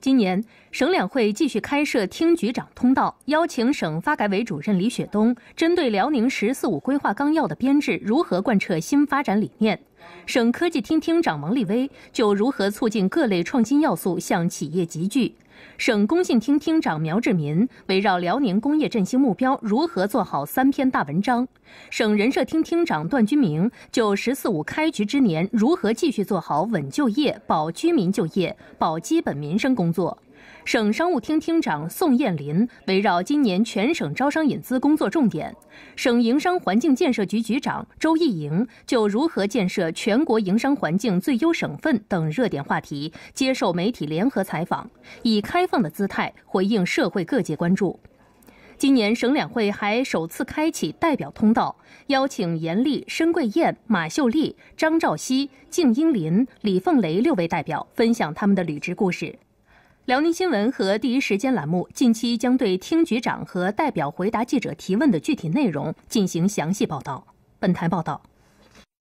今年，省两会继续开设厅局长通道，邀请省发改委主任李雪东针对辽宁“十四五”规划纲要的编制如何贯彻新发展理念，省科技厅厅长王立威就如何促进各类创新要素向企业集聚。省工信厅厅长苗志民围绕辽宁工业振兴目标，如何做好三篇大文章；省人社厅厅长段军明就“十四五”开局之年，如何继续做好稳就业、保居民就业、保基本民生工作。省商务厅厅长宋彦林围绕今年全省招商引资工作重点，省营商环境建设局局长周义莹就如何建设全国营商环境最优省份等热点话题接受媒体联合采访，以开放的姿态回应社会各界关注。今年省两会还首次开启代表通道，邀请严厉、申桂艳、马秀丽、张兆熙、敬英林、李凤雷六位代表分享他们的履职故事。辽宁新闻和第一时间栏目近期将对厅局长和代表回答记者提问的具体内容进行详细报道。本台报道。